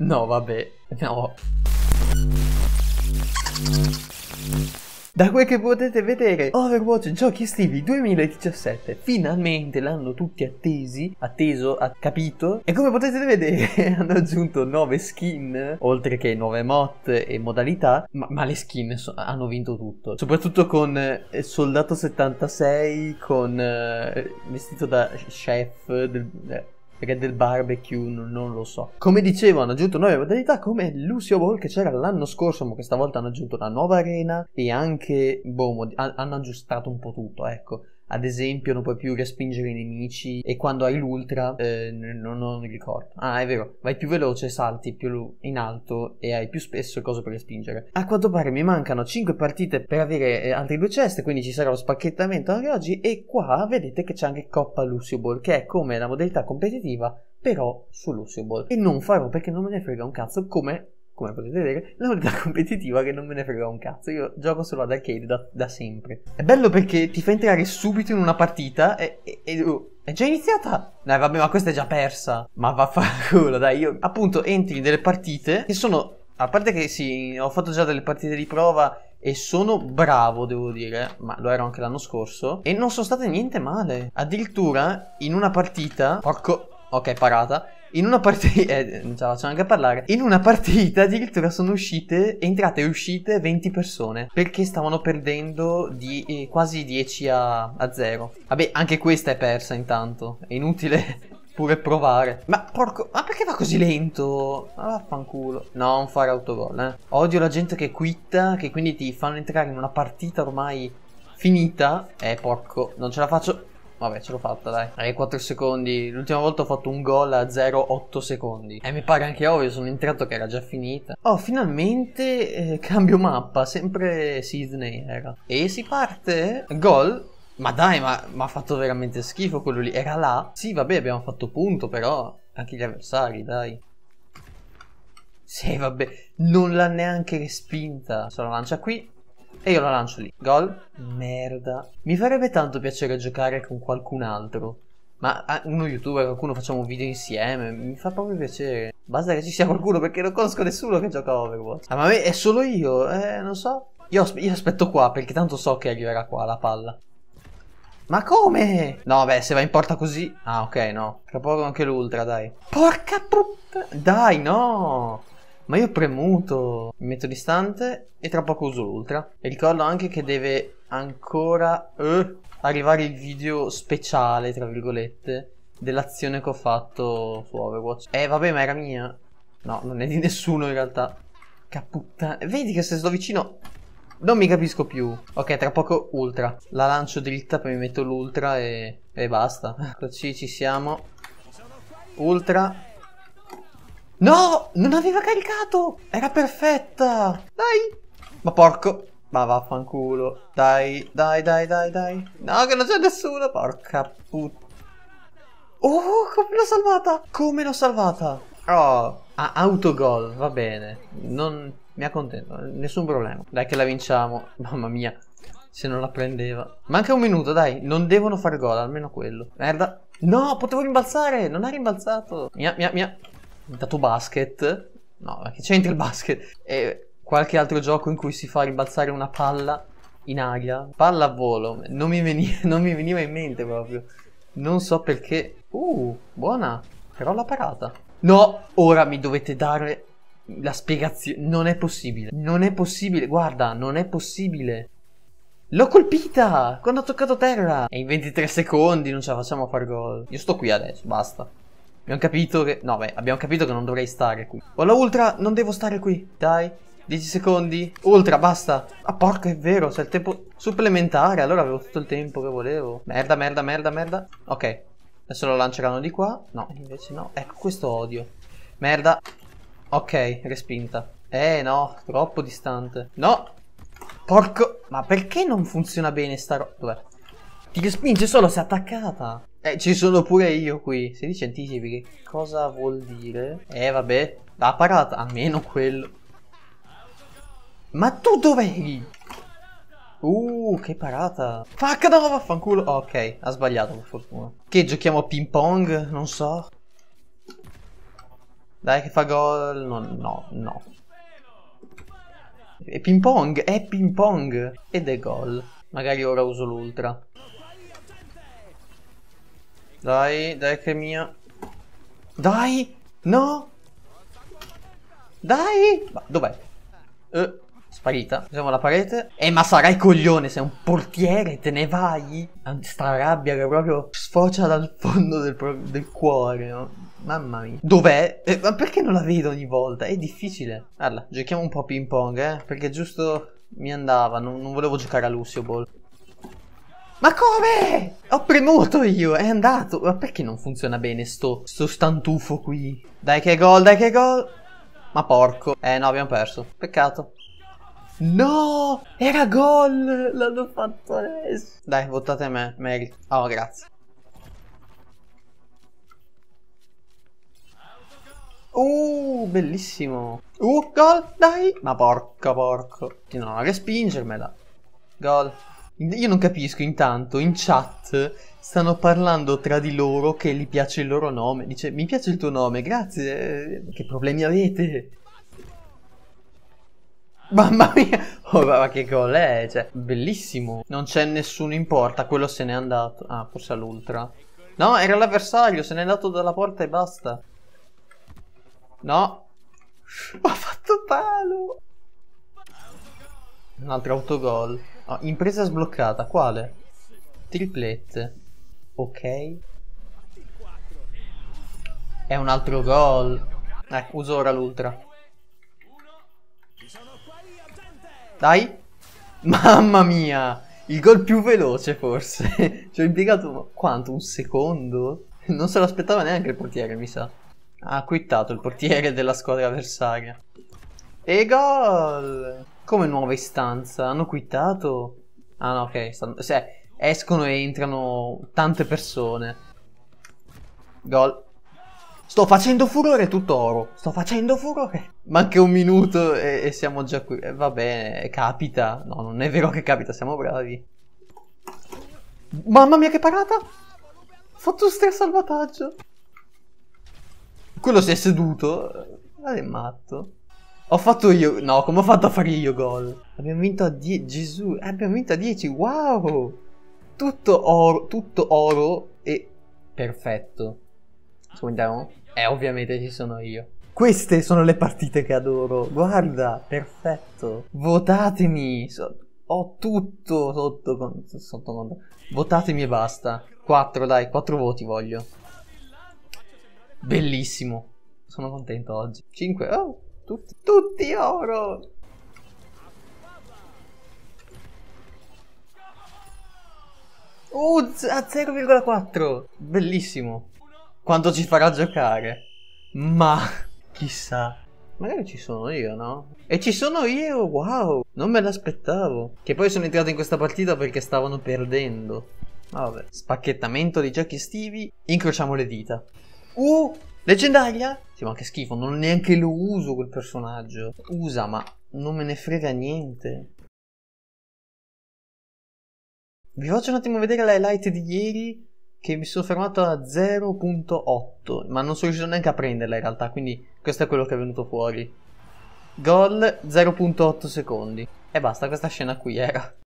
No, vabbè, no. Da quel che potete vedere, Overwatch Giochi Estivi 2017, finalmente l'hanno tutti attesi, atteso, att capito. E come potete vedere, hanno aggiunto nuove skin, oltre che nuove mod e modalità, ma, ma le skin so hanno vinto tutto. Soprattutto con eh, Soldato 76, con eh, vestito da chef del... Eh perché del barbecue non, lo so. Come dicevo, hanno aggiunto nuove modalità come Lucio Ball che c'era l'anno scorso, ma questa volta hanno aggiunto una nuova arena e anche boh, mod- hanno aggiustato un po' tutto, ecco ad esempio non puoi più respingere i nemici e quando hai l'ultra eh, non, non ricordo. Ah, è vero, vai più veloce, salti più in alto e hai più spesso cose per respingere. A quanto pare mi mancano 5 partite per avere eh, altri due chest, quindi ci sarà lo spacchettamento anche oggi e qua vedete che c'è anche Coppa Lucio Ball, che è come la modalità competitiva però su Lucio Ball. E non farò perché non me ne frega un cazzo come come potete vedere, la modalità competitiva che non me ne frega un cazzo. Io gioco solo ad arcade da, da sempre. È bello perché ti fa entrare subito in una partita e. e, e oh, è già iniziata? No, vabbè, ma questa è già persa. Ma vaffanculo, dai, io appunto entri in delle partite che sono. A parte che sì, ho fatto già delle partite di prova e sono bravo, devo dire, ma lo ero anche l'anno scorso. E non sono state niente male. Addirittura in una partita. Porco. Ok, parata. In una partita, eh, non ce la faccio neanche a parlare. In una partita addirittura sono uscite, entrate e uscite 20 persone perché stavano perdendo di eh, quasi 10 a, a 0. Vabbè, anche questa è persa intanto. È inutile pure provare. Ma porco, ma perché va così lento? Ma vaffanculo. No, non fare autogol, eh. Odio la gente che quitta, che quindi ti fanno entrare in una partita ormai finita. Eh, porco, non ce la faccio. Vabbè, ce l'ho fatta, dai. Hai 4 secondi. L'ultima volta ho fatto un gol a 0,8 secondi. E eh, mi pare anche ovvio, sono entrato che era già finita. Oh, finalmente eh, cambio mappa. Sempre Sydney era. E si parte. Gol. Ma dai, ma, ma ha fatto veramente schifo quello lì. Era là. Sì, vabbè, abbiamo fatto punto, però. Anche gli avversari, dai. Sì, vabbè, non l'ha neanche respinta. Se la lancia qui, e io la lancio lì. Gol? Merda. Mi farebbe tanto piacere giocare con qualcun altro. Ma ah, uno youtuber, qualcuno facciamo un video insieme. Mi fa proprio piacere. Basta che ci sia qualcuno perché non conosco nessuno che gioca a Overwatch. Ah, ma è solo io, eh, non so. Io, io aspetto qua perché tanto so che arriverà qua la palla. Ma come? No, beh, se va in porta così... Ah, ok, no. Tra poco anche l'ultra, dai. Porca puttana. Dai, no! ma io ho premuto il metodo istante e tra poco uso l'ultra. E ricordo anche che deve ancora eh, arrivare il video speciale, tra virgolette, dell'azione che ho fatto su Overwatch. Eh vabbè, ma era mia. No, non è di nessuno in realtà. Caputta. Vedi che se sto vicino... Non mi capisco più. Ok, tra poco ultra. La lancio dritta, poi mi metto l'ultra e... E basta. Eccoci, ci siamo. Ultra. No, non aveva caricato! Era perfetta! Dai! Ma porco! Ma vaffanculo! Dai, dai, dai, dai, dai! No, che non c'è nessuno! Porca puttana! Oh, come l'ho salvata! Come l'ho salvata! Oh, ah, autogol, va bene. Non mi accontento, nessun problema. Dai che la vinciamo. Mamma mia, se non la prendeva. Manca un minuto, dai. Non devono fare gol, almeno quello. Merda. No, potevo rimbalzare, non ha rimbalzato. Mia, mia, mia dato basket, no, che c'entra il basket? E qualche altro gioco in cui si fa rimbalzare una palla in aria, palla a volo, non mi, veniva, non mi veniva in mente proprio, non so perché. Uh, buona, però l'ha parata. No, ora mi dovete dare la spiegazione. Non è possibile. Non è possibile. Guarda, non è possibile. L'ho colpita! Quando ha toccato terra! E in 23 secondi non ce la facciamo a far gol. Io sto qui adesso, basta. Abbiamo capito che... No, beh, abbiamo capito che non dovrei stare qui. Hola Ultra, non devo stare qui. Dai, 10 secondi. Ultra, basta. Ah, porca, è vero, c'è il tempo supplementare. Allora avevo tutto il tempo che volevo. Merda, merda, merda, merda. Ok. Adesso lo lanceranno di qua. No, invece no. Ecco, questo odio. Merda. Ok, respinta. Eh, no, troppo distante. No! Porco... Ma perché non funziona bene sta roba? Dov'è? Ti respinge solo se è attaccata. Eh, ci sono pure io qui. 16 anticipi, che cosa vuol dire? Eh, vabbè, la parata, almeno quello. Ma tu dov'eri? Uh, che parata. Facca no, vaffanculo. Oh, ok, ha sbagliato per fortuna. Che giochiamo a ping pong? Non so. Dai che fa gol. No, no, no. È ping pong, è ping pong. Ed è gol. Magari ora uso l'ultra. Dai, dai che è mia. Dai! No! Dai! Ma dov'è? Eh, sparita. Usiamo la parete. Eh, ma sarai coglione, sei un portiere, te ne vai? Sta rabbia che proprio sfocia dal fondo del, del cuore, no? Mamma mia. Dov'è? Eh, ma perché non la vedo ogni volta? È difficile. Allora, giochiamo un po' ping pong, eh? Perché giusto mi andava, non, non volevo giocare a Lucio Ball. Ma come? Ho premuto io, è andato. Ma perché non funziona bene sto, sto stantufo qui? Dai che gol, dai che gol. Ma porco. Eh no, abbiamo perso. Peccato. No! Era gol! L'hanno fatto adesso. Dai, votate me, Mary. Oh, grazie. Uh, bellissimo. Uh, gol, dai! Ma porco, porco. Ti Continuano a respingermela. Gol. Io non capisco, intanto in chat stanno parlando tra di loro che gli piace il loro nome. Dice, mi piace il tuo nome, grazie. Eh, che problemi avete? Mamma mia! Oh, ma che gol è? Cioè, bellissimo. Non c'è nessuno in porta, quello se n'è andato. Ah, forse all'ultra. No, era l'avversario, se n'è andato dalla porta e basta. No. Ho fatto palo! Un altro autogol. Ah, impresa sbloccata, quale? Triplette. Ok. È un altro gol. Eh, uso ora l'ultra. Dai. Mamma mia. Il gol più veloce forse. Ci ho impiegato quanto? Un secondo? Non se l'aspettava neanche il portiere, mi sa. Ha quittato il portiere della squadra avversaria. E gol! Come nuova istanza? Hanno quittato? Ah no, ok. Stanno... Cioè, escono e entrano tante persone. Gol. Sto facendo furore tutto oro. Sto facendo furore. Manca un minuto e, e siamo già qui. Eh, va bene, capita. No, non è vero che capita, siamo bravi. Mamma mia che parata! Fatto un stress salvataggio. Quello si è seduto. Ma eh, è matto. Ho fatto io. No, come ho fatto a fare io gol? Abbiamo vinto a 10. Gesù, abbiamo vinto a 10. Wow! Tutto oro, tutto oro e perfetto. Scusiamo? Eh, ovviamente ci sono io. Queste sono le partite che adoro. Guarda, perfetto. Votatemi. ho tutto sotto, con... sotto conto. Votatemi e basta. 4, dai, 4 voti voglio. Bellissimo. Sono contento oggi. 5. Oh. Tutti, tutti oro! Uh, a 0,4! Bellissimo! Quanto ci farà giocare? Ma, chissà. Magari ci sono io, no? E ci sono io, wow! Non me l'aspettavo. Che poi sono entrato in questa partita perché stavano perdendo. Vabbè, spacchettamento dei giochi estivi, incrociamo le dita. Uh, Leggendaria? Sì, ma che schifo, non neanche lo uso quel personaggio. Usa, ma non me ne frega niente. Vi faccio un attimo vedere la highlight di ieri che mi sono fermato a 0.8, ma non sono riuscito neanche a prenderla in realtà, quindi questo è quello che è venuto fuori. Gol 0.8 secondi. E basta, questa scena qui era.